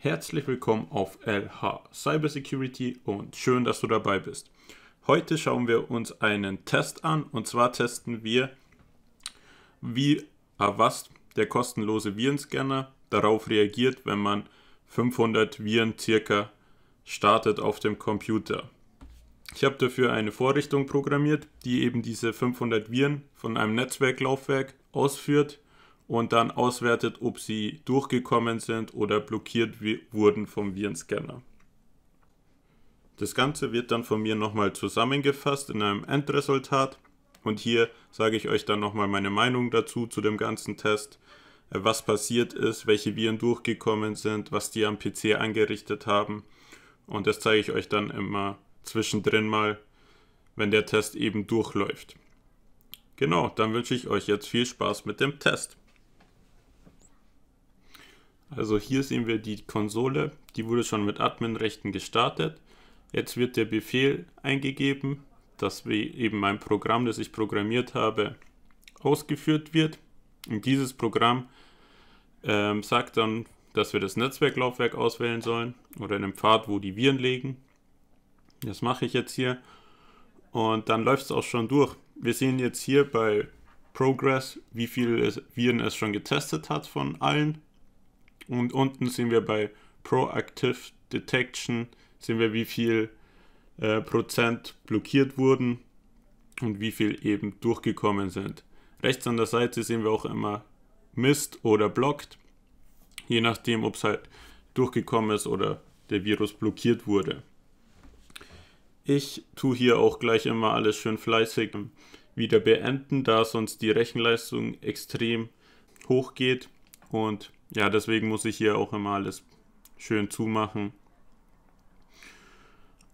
Herzlich willkommen auf LH Cybersecurity und schön, dass du dabei bist. Heute schauen wir uns einen Test an und zwar testen wir, wie Avast, äh, der kostenlose Virenscanner, darauf reagiert, wenn man 500 Viren circa startet auf dem Computer. Ich habe dafür eine Vorrichtung programmiert, die eben diese 500 Viren von einem Netzwerklaufwerk ausführt und dann auswertet, ob sie durchgekommen sind oder blockiert wurden vom Virenscanner. Das Ganze wird dann von mir nochmal zusammengefasst in einem Endresultat und hier sage ich euch dann nochmal meine Meinung dazu zu dem ganzen Test, äh, was passiert ist, welche Viren durchgekommen sind, was die am PC angerichtet haben und das zeige ich euch dann immer zwischendrin mal, wenn der Test eben durchläuft. Genau, dann wünsche ich euch jetzt viel Spaß mit dem Test. Also hier sehen wir die Konsole, die wurde schon mit Admin-Rechten gestartet. Jetzt wird der Befehl eingegeben, dass eben mein Programm, das ich programmiert habe, ausgeführt wird. Und dieses Programm ähm, sagt dann, dass wir das Netzwerklaufwerk auswählen sollen oder in einen Pfad, wo die Viren liegen. Das mache ich jetzt hier. Und dann läuft es auch schon durch. Wir sehen jetzt hier bei Progress, wie viele Viren es schon getestet hat von allen. Und unten sehen wir bei Proactive Detection, sehen wir, wie viel äh, Prozent blockiert wurden und wie viel eben durchgekommen sind. Rechts an der Seite sehen wir auch immer Mist oder Blocked, je nachdem, ob es halt durchgekommen ist oder der Virus blockiert wurde. Ich tue hier auch gleich immer alles schön fleißig wieder beenden, da sonst die Rechenleistung extrem hoch geht und ja, deswegen muss ich hier auch immer alles schön zumachen.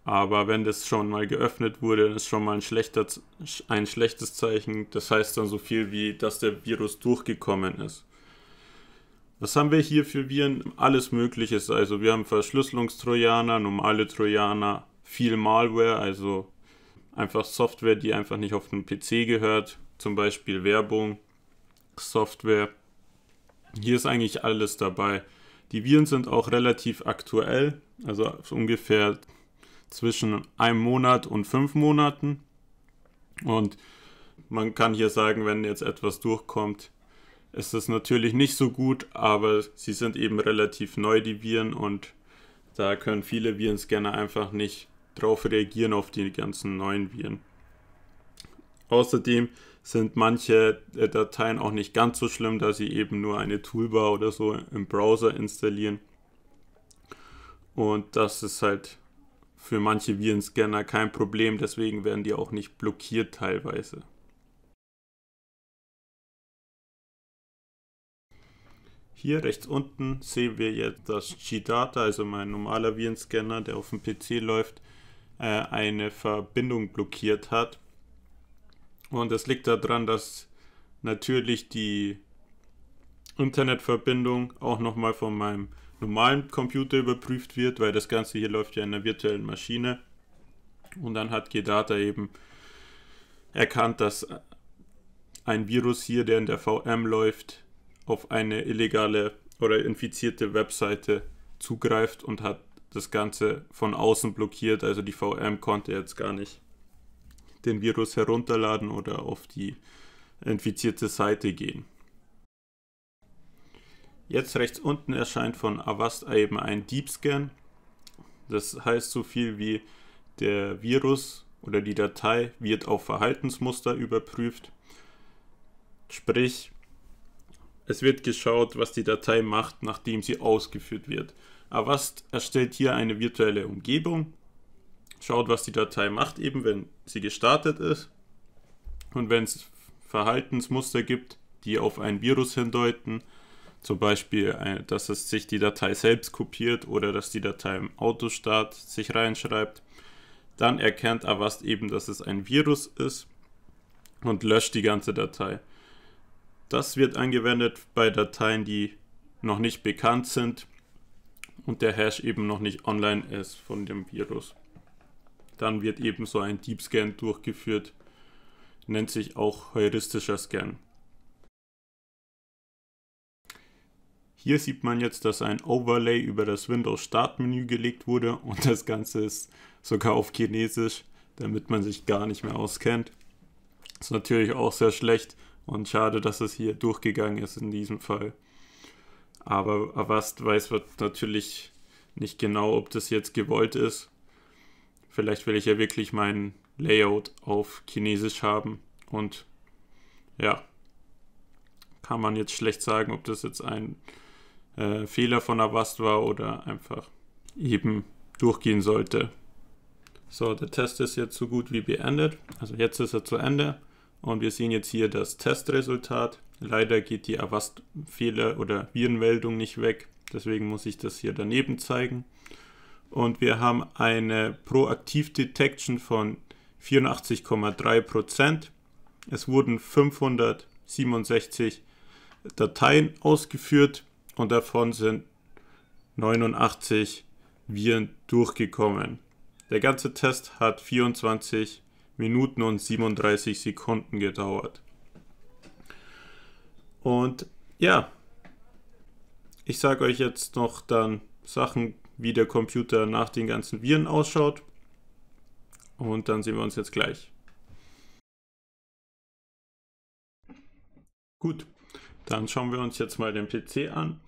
Aber wenn das schon mal geöffnet wurde, ist schon mal ein, schlechter, ein schlechtes Zeichen. Das heißt dann so viel wie, dass der Virus durchgekommen ist. Was haben wir hier für Viren? Alles Mögliche. Also wir haben Verschlüsselungstrojaner, normale Trojaner, viel Malware, also einfach Software, die einfach nicht auf den PC gehört. Zum Beispiel Werbung, Software, hier ist eigentlich alles dabei. Die Viren sind auch relativ aktuell, also ungefähr zwischen einem Monat und fünf Monaten. Und man kann hier sagen, wenn jetzt etwas durchkommt, ist es natürlich nicht so gut, aber sie sind eben relativ neu, die Viren, und da können viele Virenscanner einfach nicht drauf reagieren auf die ganzen neuen Viren. Außerdem sind manche äh, Dateien auch nicht ganz so schlimm, da sie eben nur eine Toolbar oder so im Browser installieren. Und das ist halt für manche Virenscanner kein Problem, deswegen werden die auch nicht blockiert teilweise. Hier rechts unten sehen wir jetzt, dass Gdata, also mein normaler Virenscanner, der auf dem PC läuft, äh, eine Verbindung blockiert hat und das liegt daran, dass natürlich die Internetverbindung auch nochmal von meinem normalen Computer überprüft wird, weil das Ganze hier läuft ja in einer virtuellen Maschine. Und dann hat GData eben erkannt, dass ein Virus hier, der in der VM läuft, auf eine illegale oder infizierte Webseite zugreift und hat das Ganze von außen blockiert. Also die VM konnte jetzt gar nicht den Virus herunterladen oder auf die infizierte Seite gehen. Jetzt rechts unten erscheint von Avast eben ein Deep Scan. Das heißt so viel wie der Virus oder die Datei wird auf Verhaltensmuster überprüft. Sprich, es wird geschaut, was die Datei macht, nachdem sie ausgeführt wird. Avast erstellt hier eine virtuelle Umgebung schaut, was die Datei macht, eben wenn sie gestartet ist. Und wenn es Verhaltensmuster gibt, die auf ein Virus hindeuten, zum Beispiel, äh, dass es sich die Datei selbst kopiert oder dass die Datei im Autostart sich reinschreibt, dann erkennt Avast eben, dass es ein Virus ist und löscht die ganze Datei. Das wird angewendet bei Dateien, die noch nicht bekannt sind und der Hash eben noch nicht online ist von dem Virus dann wird eben so ein Deep Scan durchgeführt, nennt sich auch heuristischer Scan. Hier sieht man jetzt, dass ein Overlay über das Windows Startmenü gelegt wurde und das Ganze ist sogar auf Chinesisch, damit man sich gar nicht mehr auskennt. Ist natürlich auch sehr schlecht und schade, dass es hier durchgegangen ist in diesem Fall. Aber Avast weiß natürlich nicht genau, ob das jetzt gewollt ist Vielleicht will ich ja wirklich mein Layout auf Chinesisch haben. Und ja, kann man jetzt schlecht sagen, ob das jetzt ein äh, Fehler von Avast war oder einfach eben durchgehen sollte. So, der Test ist jetzt so gut wie beendet. Also jetzt ist er zu Ende und wir sehen jetzt hier das Testresultat. Leider geht die Avast-Fehler- oder Virenmeldung nicht weg, deswegen muss ich das hier daneben zeigen und wir haben eine Proaktiv-Detection von 84,3 Prozent. Es wurden 567 Dateien ausgeführt und davon sind 89 Viren durchgekommen. Der ganze Test hat 24 Minuten und 37 Sekunden gedauert. Und ja, ich sage euch jetzt noch dann Sachen wie der Computer nach den ganzen Viren ausschaut. Und dann sehen wir uns jetzt gleich. Gut, dann schauen wir uns jetzt mal den PC an.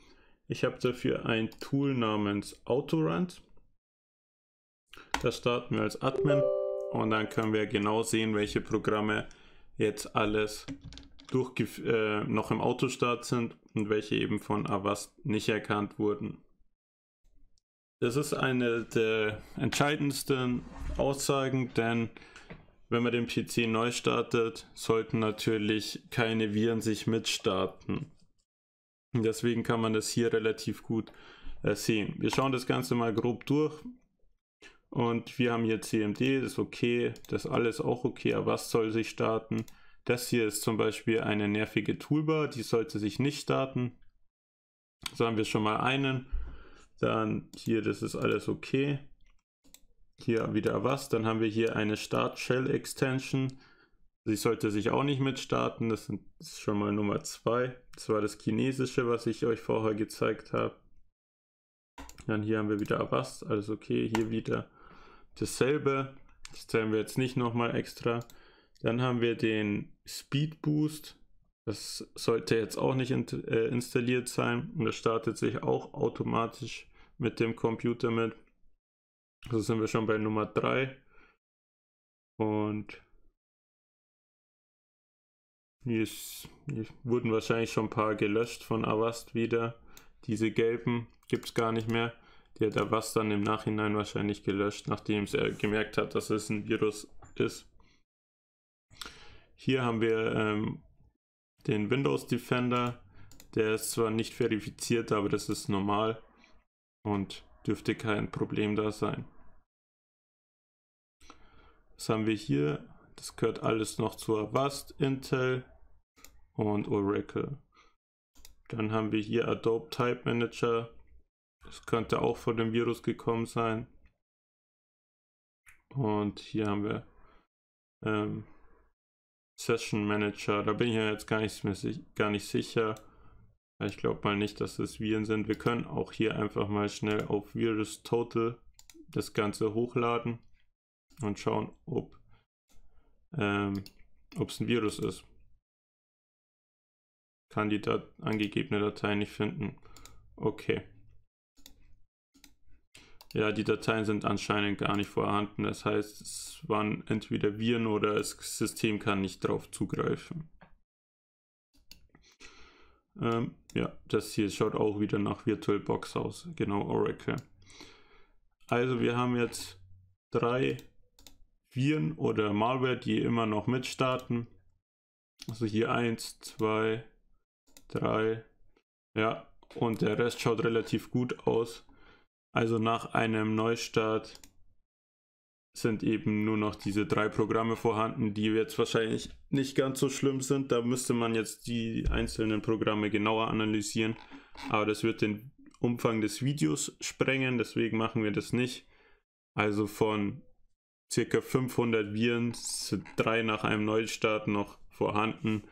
Ich habe dafür ein Tool namens Autorand. Das starten wir als Admin und dann können wir genau sehen, welche Programme jetzt alles durch, äh, noch im Autostart sind und welche eben von Avast nicht erkannt wurden. Das ist eine der entscheidendsten Aussagen, denn wenn man den PC neu startet, sollten natürlich keine Viren sich mitstarten. Deswegen kann man das hier relativ gut äh, sehen. Wir schauen das Ganze mal grob durch. Und wir haben hier CMD, das ist okay, das ist alles auch okay, aber was soll sich starten? Das hier ist zum Beispiel eine nervige Toolbar, die sollte sich nicht starten. So haben wir schon mal einen. Dann hier, das ist alles okay. Hier wieder was. Dann haben wir hier eine Start Shell Extension. Sie sollte sich auch nicht mitstarten. Das, ist schon mal Nummer 2. Das war das chinesische, was ich euch vorher gezeigt habe. Dann hier haben wir wieder Avast. Alles okay. Hier wieder dasselbe. Das zählen wir jetzt nicht nochmal extra. Dann haben wir den Speed Boost. Das sollte jetzt auch nicht in, äh, installiert sein und das startet sich auch automatisch mit dem Computer mit. So also sind wir schon bei Nummer 3. Und hier, ist, hier wurden wahrscheinlich schon ein paar gelöscht von Avast wieder. Diese gelben gibt es gar nicht mehr. Die hat Avast dann im Nachhinein wahrscheinlich gelöscht, nachdem es er äh, gemerkt hat, dass es ein Virus ist. Hier haben wir ähm, den Windows Defender. Der ist zwar nicht verifiziert, aber das ist normal und dürfte kein Problem da sein. Was haben wir hier? Das gehört alles noch zu Avast, Intel und Oracle. Dann haben wir hier Adobe Type Manager. Das könnte auch von dem Virus gekommen sein. Und hier haben wir ähm, Session Manager. Da bin ich ja jetzt gar nicht, gar nicht sicher. Ich glaube mal nicht, dass es Viren sind. Wir können auch hier einfach mal schnell auf Virus Total das Ganze hochladen und schauen, ob ähm, es ein Virus ist. Kann die Dat angegebene Datei nicht finden. Okay. Ja, die Dateien sind anscheinend gar nicht vorhanden. Das heißt, es waren entweder Viren oder das System kann nicht drauf zugreifen. Ähm, ja, das hier schaut auch wieder nach VirtualBox aus. Genau, Oracle. Also wir haben jetzt drei Viren oder Malware, die immer noch mitstarten. Also hier 1, 2, 3, ja, und der Rest schaut relativ gut aus. Also nach einem Neustart sind eben nur noch diese drei Programme vorhanden, die jetzt wahrscheinlich nicht ganz so schlimm sind. Da müsste man jetzt die einzelnen Programme genauer analysieren. Aber das wird den Umfang des Videos sprengen, deswegen machen wir das nicht. Also von circa 500 Viren sind drei nach einem Neustart noch vorhanden.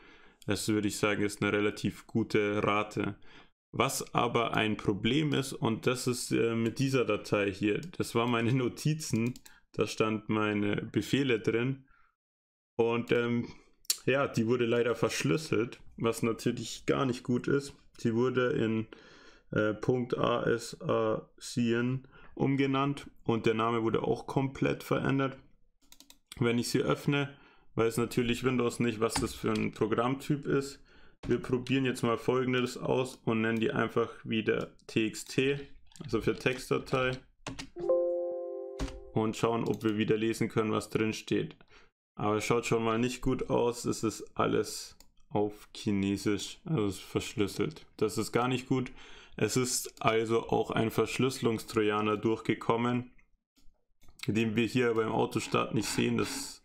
Das würde ich sagen, ist eine relativ gute Rate. Was aber ein Problem ist, und das ist äh, mit dieser Datei hier, das waren meine Notizen, da stand meine Befehle drin. Und ähm, ja, die wurde leider verschlüsselt, was natürlich gar nicht gut ist. Sie wurde in äh, .asacn umgenannt und der Name wurde auch komplett verändert. Wenn ich sie öffne, weiß natürlich Windows nicht, was das für ein Programmtyp ist. Wir probieren jetzt mal folgendes aus und nennen die einfach wieder txt, also für Textdatei. Und schauen, ob wir wieder lesen können, was drin steht. Aber es schaut schon mal nicht gut aus. Es ist alles auf Chinesisch, also verschlüsselt. Das ist gar nicht gut. Es ist also auch ein Verschlüsselungstrojaner durchgekommen, den wir hier beim Autostart nicht sehen. Das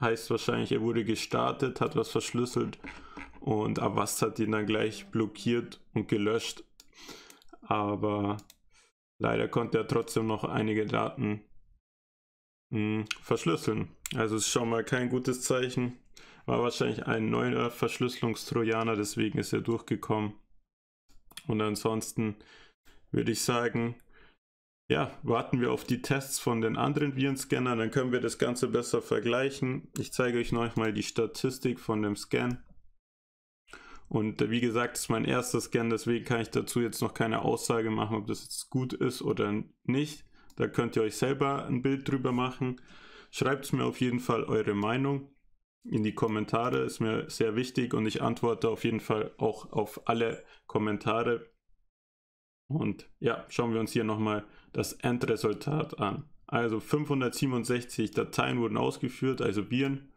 heißt wahrscheinlich, er wurde gestartet, hat was verschlüsselt und Avast hat ihn dann gleich blockiert und gelöscht. Aber leider konnte er trotzdem noch einige Daten mh, hm, verschlüsseln. Also ist schon mal kein gutes Zeichen. War wahrscheinlich ein neuer Verschlüsselungstrojaner, deswegen ist er durchgekommen. Und ansonsten würde ich sagen, ja, warten wir auf die Tests von den anderen Virenscannern, dann können wir das Ganze besser vergleichen. Ich zeige euch noch mal die Statistik von dem Scan. Und wie gesagt, ist mein erstes Scan, deswegen kann ich dazu jetzt noch keine Aussage machen, ob das jetzt gut ist oder nicht. Da könnt ihr euch selber ein Bild drüber machen. Schreibt mir auf jeden Fall eure Meinung in die Kommentare, ist mir sehr wichtig und ich antworte auf jeden Fall auch auf alle Kommentare. Und ja, schauen wir uns hier nochmal das Endresultat an. Also 567 Dateien wurden ausgeführt, also Bieren.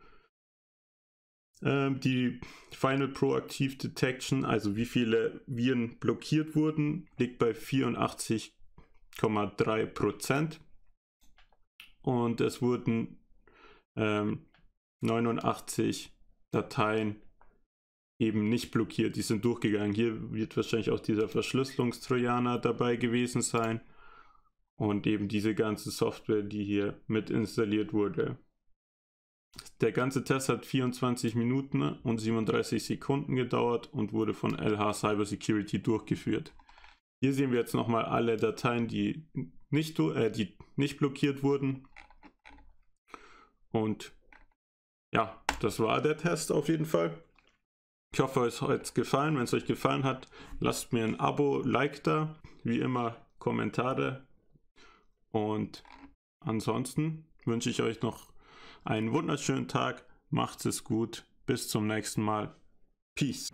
Ähm, die Final Proactive Detection, also wie viele Viren blockiert wurden, liegt bei 84,3 Prozent. Und es wurden ähm, 89 Dateien eben nicht blockiert. Die sind durchgegangen. Hier wird wahrscheinlich auch dieser Verschlüsselungstrojaner dabei gewesen sein. Und eben diese ganze Software, die hier mit installiert wurde. Der ganze Test hat 24 Minuten und 37 Sekunden gedauert und wurde von LH Cybersecurity durchgeführt. Hier sehen wir jetzt nochmal alle Dateien, die nicht, äh, die nicht blockiert wurden. Und ja, das war der Test auf jeden Fall. Ich hoffe, es hat euch gefallen. Wenn es euch gefallen hat, lasst mir ein Abo, Like da, wie immer Kommentare. Und ansonsten wünsche ich euch noch einen wunderschönen Tag, macht es gut, bis zum nächsten Mal. Peace.